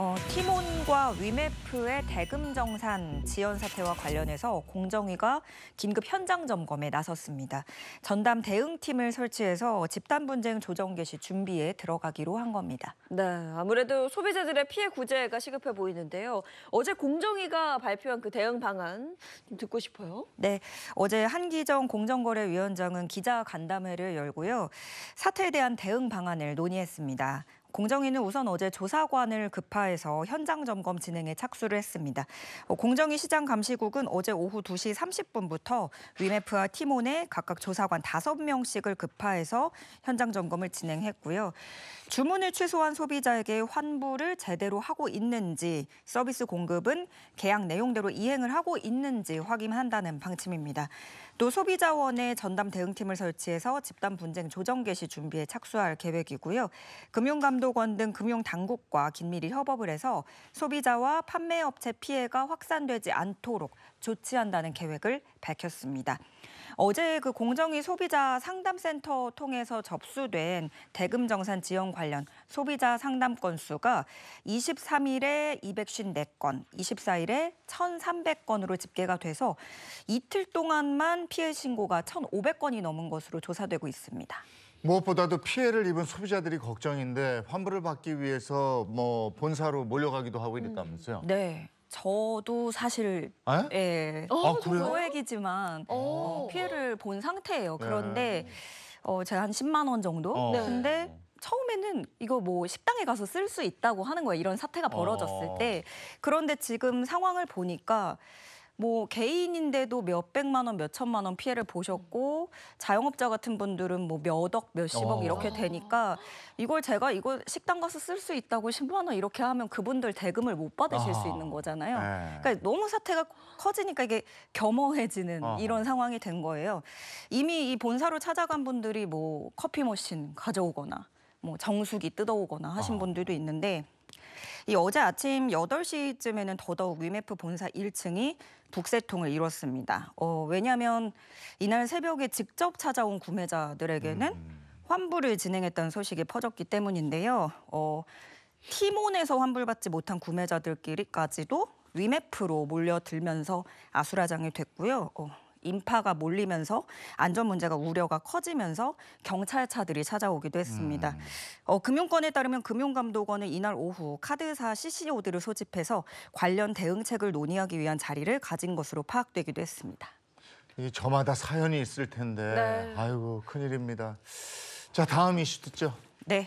어, 티몬과 위메프의 대금정산 지연 사태와 관련해서 공정위가 긴급 현장 점검에 나섰습니다. 전담 대응팀을 설치해서 집단 분쟁 조정 개시 준비에 들어가기로 한 겁니다. 네, 아무래도 소비자들의 피해 구제가 시급해 보이는데요. 어제 공정위가 발표한 그 대응 방안 좀 듣고 싶어요. 네, 어제 한기정 공정거래위원장은 기자 간담회를 열고요. 사태에 대한 대응 방안을 논의했습니다. 공정위는 우선 어제 조사관을 급파해서 현장 점검 진행에 착수를 했습니다. 어, 공정위 시장 감시국은 어제 오후 2시 30분부터 위메프와 티몬에 각각 조사관 5명씩을 급파해서 현장 점검을 진행했고요. 주문을 취소한 소비자에게 환불을 제대로 하고 있는지, 서비스 공급은 계약 내용대로 이행을 하고 있는지 확인한다는 방침입니다. 또 소비자원의 전담 대응팀을 설치해서 집단 분쟁 조정 개시 준비에 착수할 계획이고요. 금융감 금감독원등 금융당국과 긴밀히 협업을 해서 소비자와 판매업체 피해가 확산되지 않도록 조치한다는 계획을 밝혔습니다. 어제 그 공정위 소비자 상담센터 통해서 접수된 대금 정산 지원 관련 소비자 상담 건수가 23일에 254건, 24일에 1,300건으로 집계가 돼서 이틀 동안만 피해 신고가 1,500건이 넘은 것으로 조사되고 있습니다. 무엇보다도 피해를 입은 소비자들이 걱정인데 환불을 받기 위해서 뭐 본사로 몰려가기도 하고 이랬다면서요? 음, 네. 저도 사실 아, 예? 예 아, 뭐 그래요? 소액이지만 어, 피해를 본 상태예요. 예. 그런데 어, 제가 한 10만 원 정도? 어. 네. 근데 네. 처음에는 이거 뭐 식당에 가서 쓸 수 있다고 하는 거예요. 이런 사태가 어. 벌어졌을 어. 때. 그런데 지금 상황을 보니까 뭐 개인인데도 몇 백만 원, 몇 천만 원 피해를 보셨고 자영업자 같은 분들은 뭐 몇억, 몇십억 어. 이렇게 되니까 이걸 제가 이거 식당 가서 쓸 수 있다고 10만 원 이렇게 하면 그분들 대금을 못 받으실 수 아. 있는 거잖아요. 네. 그러니까 너무 사태가 커지니까 이게 겸허해지는 이런 상황이 된 거예요. 이미 이 본사로 찾아간 분들이 뭐 커피 머신 가져오거나 뭐 정수기 뜯어오거나 하신 어. 분들도 있는데 이 어제 아침 8시쯤에는 더더욱 위메프 본사 1층이 북새통을 이뤘습니다. 어, 왜냐하면 이날 새벽에 직접 찾아온 구매자들에게는 음. 환불을 진행했다는 소식이 퍼졌기 때문인데요. 어, 티몬에서 환불받지 못한 구매자들끼리까지도 위메프로 몰려들면서 아수라장이 됐고요. 어, 인파가 몰리면서 안전 문제가 우려가 커지면서 경찰차들이 찾아오기도 했습니다. 음. 어, 금융권에 따르면 금융감독원은 이날 오후 카드사 CCO들을 소집해서 관련 대응책을 논의하기 위한 자리를 가진 것으로 파악되기도 했습니다. 이 저마다 사연이 있을 텐데 네. 아이고 큰일입니다. 자 다음 이슈 듣죠. 네.